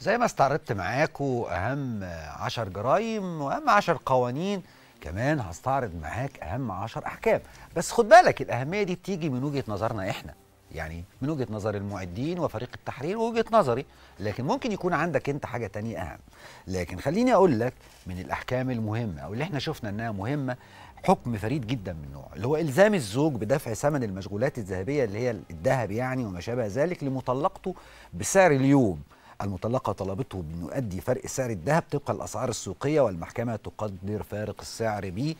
زي ما استعرضت معاكم أهم عشر جرائم وأهم عشر قوانين كمان هستعرض معاك أهم عشر أحكام بس خد بالك الأهمية دي بتيجي من وجهة نظرنا إحنا يعني من وجهة نظر المعدين وفريق التحرير ووجهة نظري لكن ممكن يكون عندك أنت حاجة تانية أهم لكن خليني أقول لك من الأحكام المهمة أو اللي إحنا شفنا أنها مهمة حكم فريد جدا من نوعه اللي هو الزام الزوج بدفع ثمن المشغولات الذهبيه اللي هي الذهب يعني وما شابه ذلك لمطلقته بسعر اليوم المطلقة طلبته بأن يؤدي فرق سعر الذهب طبق الأسعار السوقية والمحكمة تقدر فارق السعر ب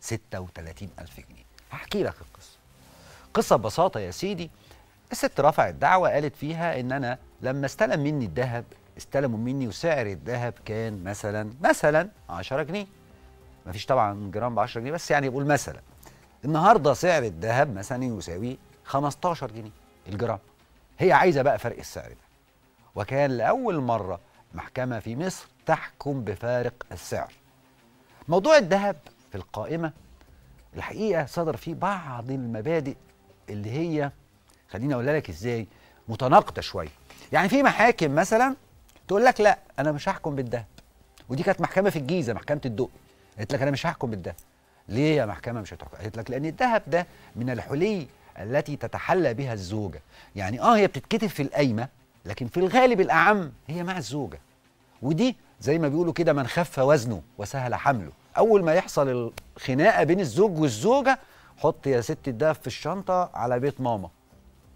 36 ألف جنيه هحكي لك القصة قصة ببساطة يا سيدي الست رفعت دعوة قالت فيها إن أنا لما استلم مني الذهب استلموا مني وسعر الذهب كان مثلا مثلا 10 جنيه مفيش طبعا جرام ب 10 جنيه بس يعني بقول مثلا النهارده سعر الذهب مثلا يساوي 15 جنيه الجرام هي عايزه بقى فرق السعر ده وكان لأول مرة محكمة في مصر تحكم بفارق السعر موضوع الذهب في القائمة الحقيقة صدر فيه بعض المبادئ اللي هي خليني أقول لك إزاي متناقضة شوية يعني في محاكم مثلا تقول لك لا أنا مش هحكم بالذهب ودي كانت محكمة في الجيزة محكمة الدقي قالت لك أنا مش هحكم بالذهب ليه يا محكمة مش هتحكم قالت لك لأن الذهب ده من الحلي التي تتحلى بها الزوجة يعني آه هي بتتكتب في القايمة لكن في الغالب الأعم هي مع الزوجة ودي زي ما بيقولوا كده من خف وزنه وسهل حمله أول ما يحصل الخناقة بين الزوج والزوجة حط يا ست الدهب في الشنطة على بيت ماما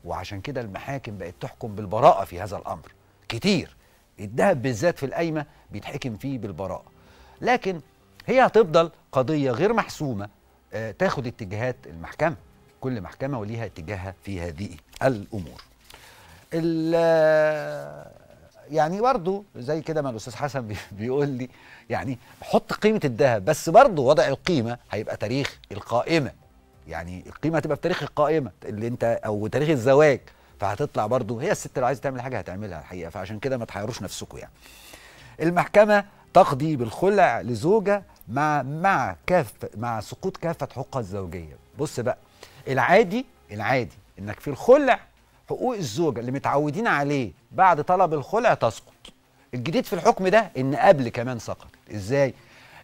وعشان كده المحاكم بقت تحكم بالبراءة في هذا الأمر كتير الدهب بالذات في القايمة بيتحكم فيه بالبراءة لكن هي هتفضل قضية غير محسومة آه، تاخد اتجاهات المحكمة كل محكمة وليها اتجاهها في هذه الأمور يعني برضو زي كده ما الاستاذ حسن بيقول لي يعني حط قيمه الذهب بس برضو وضع القيمه هيبقى تاريخ القائمه يعني القيمه هتبقى في تاريخ القائمه اللي انت او تاريخ الزواج فهتطلع برضو هي الست لو عايزه تعمل حاجه هتعملها الحقيقه فعشان كده ما تحيروش نفسكم يعني المحكمه تقضي بالخلع لزوجه مع مع كاف مع سقوط كافه حقوقها الزوجيه بص بقى العادي العادي انك في الخلع حقوق الزوجه اللي متعودين عليه بعد طلب الخلع تسقط الجديد في الحكم ده ان قبل كمان سقط ازاي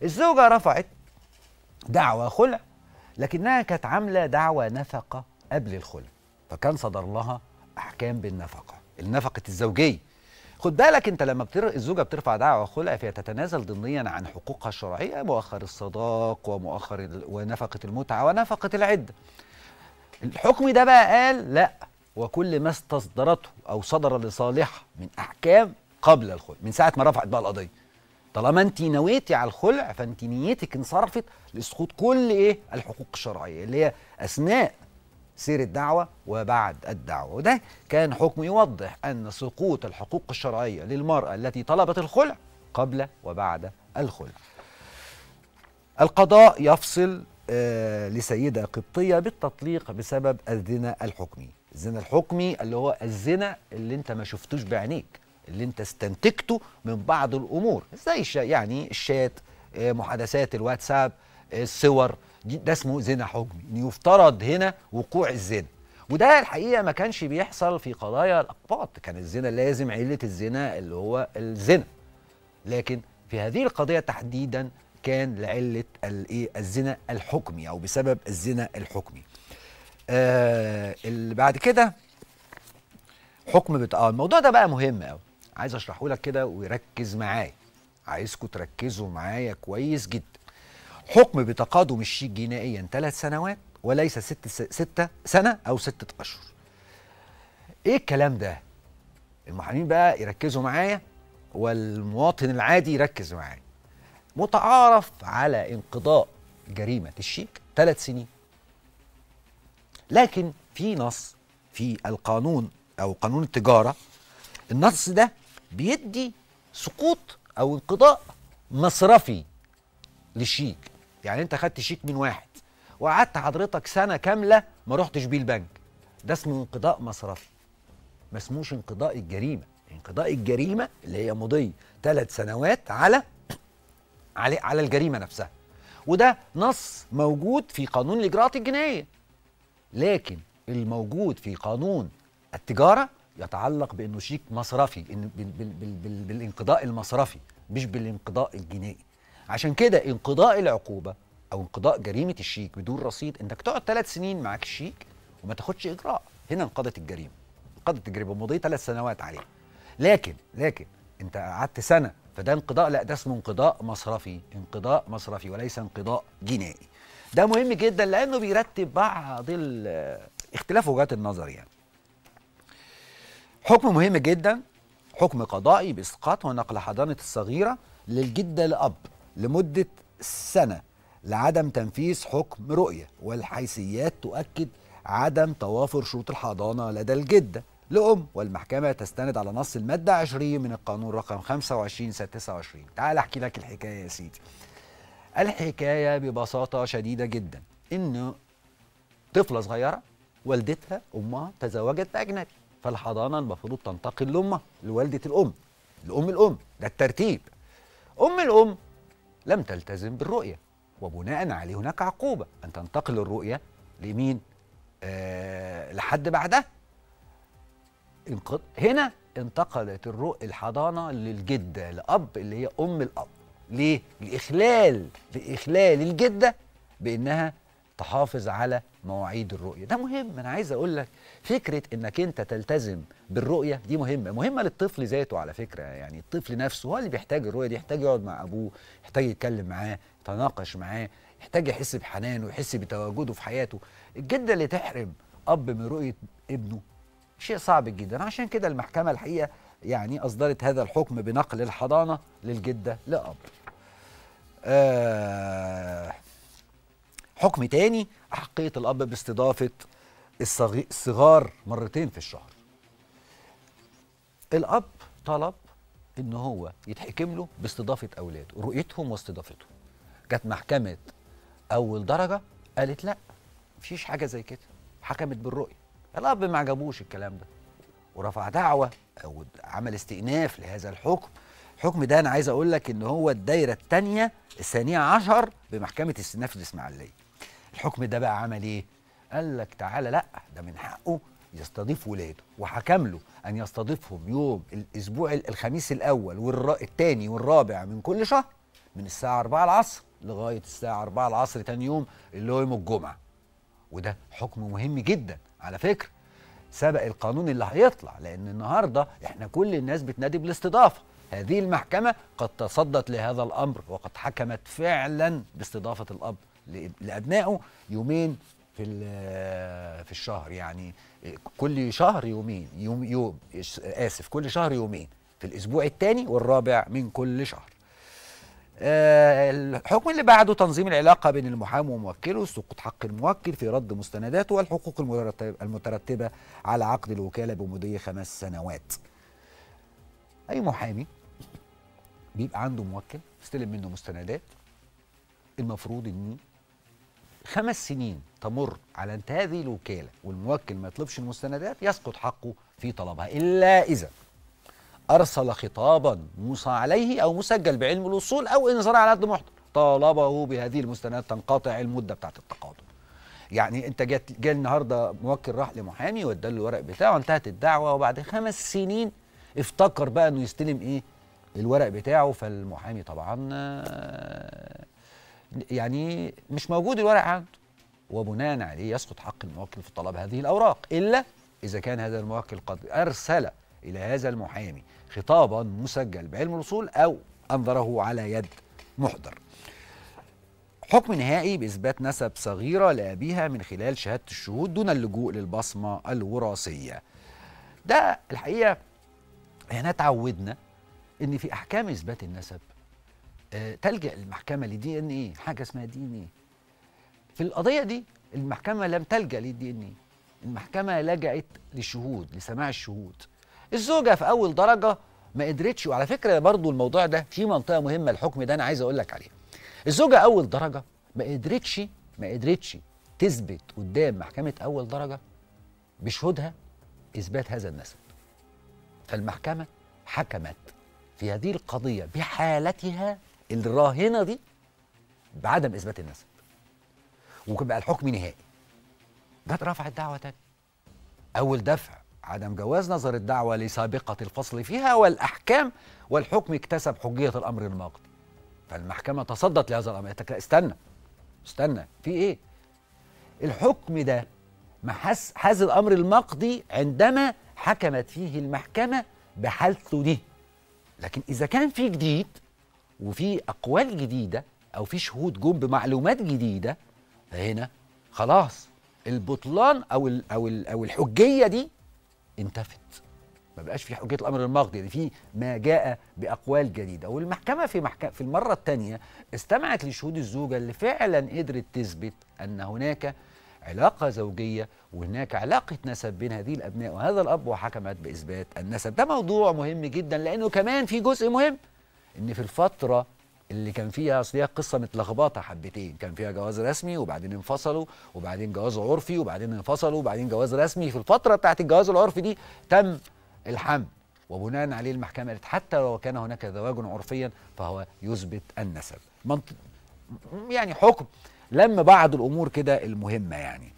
الزوجه رفعت دعوى خلع لكنها كانت عامله دعوى نفقه قبل الخلع فكان صدر لها احكام بالنفقه النفقه الزوجيه خد بالك انت لما بتر... الزوجه بترفع دعوى خلع فهي تتنازل ضمنيا عن حقوقها الشرعيه مؤخر الصداق ومؤخر ال... ونفقه المتعه ونفقه العده الحكم ده بقى قال لا وكل ما استصدرته او صدر لصالحها من احكام قبل الخلع من ساعه ما رفعت بقى القضيه طالما انت نويتي على الخلع فانت نيتك انصرفت لسقوط كل ايه الحقوق الشرعيه اللي هي اثناء سير الدعوة وبعد الدعوة وده كان حكم يوضح أن سقوط الحقوق الشرعية للمرأة التي طلبت الخلع قبل وبعد الخلع القضاء يفصل آه، لسيدة قبطية بالتطليق بسبب الزنا الحكمي الزنا الحكمي اللي هو الزنا اللي انت ما شفتوش بعينيك اللي انت استنتجته من بعض الامور زي يعني الشات آه، محادثات الواتساب آه، الصور ده اسمه زنا حكمي يفترض هنا وقوع الزنا وده الحقيقه ما كانش بيحصل في قضايا الاقباط كان الزنا لازم عله الزنا اللي هو الزنا لكن في هذه القضيه تحديدا كان لعله الايه الزنا الحكمي او بسبب الزنا الحكمي آه اللي بعد كده حكم بتاع آه، الموضوع ده بقى مهم قوي عايز اشرحه لك كده ويركز معايا عايزكم تركزوا معايا كويس جدا حكم بتقادم الشيك جنائيا ثلاث سنوات وليس ست ستة سنة أو ستة أشهر إيه الكلام ده؟ المحامين بقى يركزوا معايا والمواطن العادي يركز معايا متعارف على انقضاء جريمة الشيك ثلاث سنين لكن في نص في القانون او قانون التجاره النص ده بيدي سقوط او انقضاء مصرفي للشيك يعني انت خدت شيك من واحد وقعدت حضرتك سنه كامله ما رحتش بيه البنك ده اسمه انقضاء مصرفي ما اسموش انقضاء الجريمه انقضاء الجريمه اللي هي مضي ثلاث سنوات على على الجريمه نفسها وده نص موجود في قانون الاجراءات الجنائيه لكن الموجود في قانون التجاره يتعلق بانه شيك مصرفي بالانقضاء المصرفي مش بالانقضاء الجنائي عشان كده انقضاء العقوبه او انقضاء جريمه الشيك بدون رصيد انك تقعد ثلاث سنين معاك الشيك وما تاخدش اجراء هنا انقضت الجريمه انقضت الجريمه مضي ثلاث سنوات عليه لكن لكن انت قعدت سنه فده انقضاء لا ده اسمه انقضاء مصرفي انقضاء مصرفي وليس انقضاء جنائي ده مهم جدا لانه بيرتب بعض اختلاف وجهات النظر يعني حكم مهم جدا حكم قضائي باسقاط ونقل حضانه الصغيره للجد الاب لمده سنه لعدم تنفيذ حكم رؤيه والحيثيات تؤكد عدم توافر شروط الحضانه لدى الجده لأم والمحكمة تستند على نص المادة 20 من القانون رقم 25 سنة 29 تعال أحكي لك الحكاية يا سيدي الحكايه ببساطه شديده جدا انه طفله صغيره والدتها امها تزوجت باجنبي فالحضانه المفروض تنتقل لامها لوالده الام لام الام ده الترتيب ام الام لم تلتزم بالرؤيه وبناء عليه هناك عقوبه ان تنتقل الرؤيه لمين أه لحد بعدها هنا انتقلت الحضانه للجده لاب اللي هي ام الاب ليه؟ لإخلال لإخلال الجدة بإنها تحافظ على مواعيد الرؤية ده مهم أنا عايز أقول لك فكرة إنك أنت تلتزم بالرؤية دي مهمة مهمة للطفل ذاته على فكرة يعني الطفل نفسه هو اللي بيحتاج الرؤية دي يحتاج يقعد مع أبوه يحتاج يتكلم معاه يتناقش معاه يحتاج يحس بحنانه يحس بتواجده في حياته الجدة اللي تحرم أب من رؤية ابنه شيء صعب جدا عشان كده المحكمة الحقيقة يعني أصدرت هذا الحكم بنقل الحضانة للجدة لأب آه، حكم تاني أحقية الأب باستضافة الصغار مرتين في الشهر الأب طلب إن هو يتحكم له باستضافة أولاده رؤيتهم واستضافتهم جت محكمة أول درجة قالت لا مفيش حاجة زي كده حكمت بالرؤية الأب ما عجبوش الكلام ده ورفع دعوة أو عمل استئناف لهذا الحكم الحكم ده انا عايز اقول لك ان هو الدايره الثانيه الثانيه عشر بمحكمه الاستئناف الاسماعيليه الحكم ده بقى عمل ايه قال لك تعالى لا ده من حقه يستضيف ولاده وحكم له ان يستضيفهم يوم الاسبوع الخميس الاول والثاني والرابع من كل شهر من الساعه 4 العصر لغايه الساعه 4 العصر تاني يوم اللي هو يوم الجمعه وده حكم مهم جدا على فكره سبق القانون اللي هيطلع لان النهارده احنا كل الناس بتنادي بالاستضافه هذه المحكمة قد تصدت لهذا الأمر وقد حكمت فعلا باستضافة الأب لأبنائه يومين في في الشهر يعني كل شهر يومين يوم يوم آسف كل شهر يومين في الأسبوع الثاني والرابع من كل شهر آه، الحكم اللي بعده تنظيم العلاقه بين المحام وموكله سقوط حق الموكل في رد مستنداته والحقوق المترتبه على عقد الوكاله بمضي خمس سنوات اي محامي بيبقى عنده موكل استلم منه مستندات المفروض ان خمس سنين تمر على انتهاء هذه الوكاله والموكل ما يطلبش المستندات يسقط حقه في طلبها الا اذا ارسل خطابا موصى عليه او مسجل بعلم الوصول او انذار على قد محضر طالبه بهذه المستندات تنقطع المده بتاعت التقاضي يعني انت جات جه النهارده موكل راح لمحامي واداله الورق بتاعه انتهت الدعوه وبعد خمس سنين افتكر بقى انه يستلم ايه الورق بتاعه فالمحامي طبعا آه، يعني مش موجود الورق عنده وبناء عليه يسقط حق الموكل في طلب هذه الأوراق إلا إذا كان هذا الموكل قد أرسل إلى هذا المحامي خطابا مسجل بعلم الوصول أو أنظره على يد محضر حكم نهائي بإثبات نسب صغيرة لأبيها من خلال شهادة الشهود دون اللجوء للبصمة الوراثية ده الحقيقة احنا اتعودنا ان في احكام اثبات النسب آه، تلجا المحكمه لدي ان ايه حاجه اسمها دي ان ايه في القضيه دي المحكمه لم تلجا للدي ان ايه المحكمه لجأت للشهود لسماع الشهود الزوجه في اول درجه ما قدرتش وعلى فكره برضو الموضوع ده في منطقه مهمه الحكم ده انا عايز اقول لك عليها الزوجه اول درجه ما قدرتش ما قدرتش تثبت قدام محكمه اول درجه بشهودها اثبات هذا النسب فالمحكمه حكمت في هذه القضية بحالتها الراهنة دي بعدم إثبات النسب وبقى الحكم نهائي جت رفعت دعوة تاني أول دفع عدم جواز نظر الدعوة لسابقة الفصل فيها والأحكام والحكم اكتسب حجية الأمر الناقضي فالمحكمة تصدت لهذا الأمر إيه، استنى استنى في إيه الحكم ده ما حاز الأمر المقضي عندما حكمت فيه المحكمة بحالته دي لكن اذا كان في جديد وفي اقوال جديده او في شهود جم بمعلومات جديده فهنا خلاص البطلان او الـ او الـ او الحجيه دي انتفت ما بقاش في حجيه الامر المقضي يعني في ما جاء باقوال جديده والمحكمه في محكمة في المره الثانيه استمعت لشهود الزوجه اللي فعلا قدرت تثبت ان هناك علاقة زوجية وهناك علاقة نسب بين هذه الأبناء وهذا الأب وحكمت بإثبات النسب ده موضوع مهم جدا لأنه كمان في جزء مهم إن في الفترة اللي كان فيها اصل هي قصه متلخبطه حبتين كان فيها جواز رسمي وبعدين انفصلوا وبعدين جواز عرفي وبعدين انفصلوا وبعدين جواز رسمي في الفتره بتاعت الجواز العرفي دي تم الحمل وبناء عليه المحكمه قالت حتى لو كان هناك زواج عرفيا فهو يثبت النسب يعني حكم لم بعض الامور كده المهمه يعني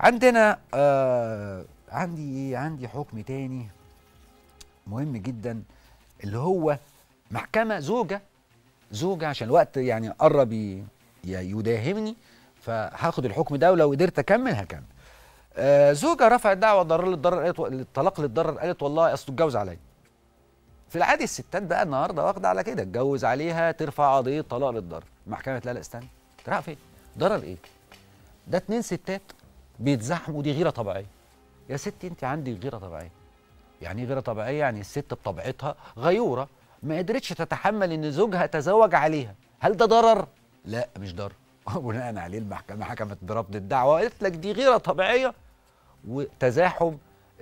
عندنا آه عندي ايه عندي حكم تاني مهم جدا اللي هو محكمه زوجه زوجه عشان الوقت يعني قرب يداهمني فهاخد الحكم ده ولو قدرت اكمل هكمل آه زوجه رفعت دعوه ضرر للضرر قالت الطلاق للضرر قالت والله اصل اتجوز عليا في العادي الستات بقى النهارده واخده على كده اتجوز عليها ترفع قضيه طلاق للضرر المحكمه لا لا استنى تروح فين ضرر ايه؟ ده اتنين ستات بيتزاحموا دي غيره طبيعيه يا ستي انت عندك غيره طبيعيه يعني ايه غيره طبيعيه يعني الست بطبيعتها غيوره ما قدرتش تتحمل ان زوجها تزوج عليها هل ده ضرر لا مش ضرر بناء عليه المحكمه حكمت برفض الدعوه قالت لك دي غيره طبيعيه وتزاحم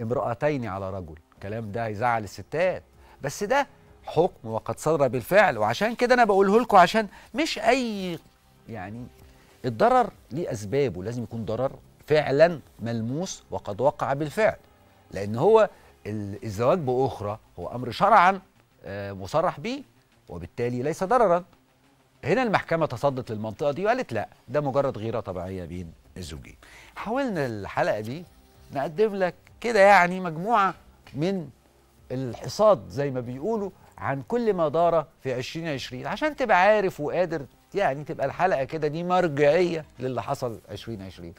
امراتين على رجل الكلام ده هيزعل الستات بس ده حكم وقد صدر بالفعل وعشان كده انا بقوله لكم عشان مش اي يعني الضرر ليه اسبابه لازم يكون ضرر فعلا ملموس وقد وقع بالفعل لان هو الزواج باخرى هو امر شرعا آه، مصرح به وبالتالي ليس ضررا هنا المحكمه تصدت للمنطقه دي وقالت لا ده مجرد غيره طبيعيه بين الزوجين حاولنا الحلقه دي نقدم لك كده يعني مجموعه من الحصاد زي ما بيقولوا عن كل ما دار في 2020 عشان تبقى عارف وقادر يعني تبقى الحلقه كده دي مرجعيه للي حصل 2020